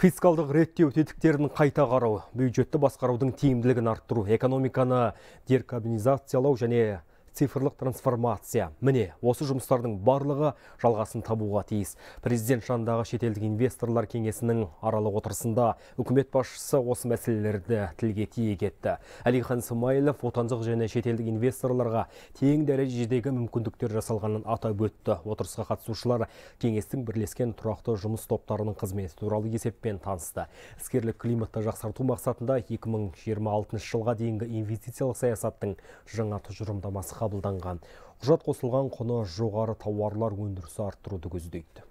фискалдық реттеу тетіктерін қайта қарау бюджетті басқарудың тиімділігін арттыру экономиканы деркабинизациялау және цифрлық трансформация. Міне, осы жұмыстардың барлығы жалғасын табуға тиіс. Президент жанындағы шетелдік инвесторлар кеңесінің аралық отырысында үкімет басшысы осы мәселелерді тілге тиек етті. Әлихан Смайылов отандық және шетелдік инвесторларға тең дәрежедегі мүмкіндіктер жасалғанын атап өтті. Отырысқа қатысушылар кеңестің бірлескен тұрақты жұмыс топтарының қызметі туралы есеппен танысты. Іскерлік климатты жақсарту мақсатында 2026 жылға дейінгі инвестициялық саясаттың жаңа тұжырымдамасы қабылданған құжат қосылған құны жоғары тауарлар өндірісі арттыруды көздейді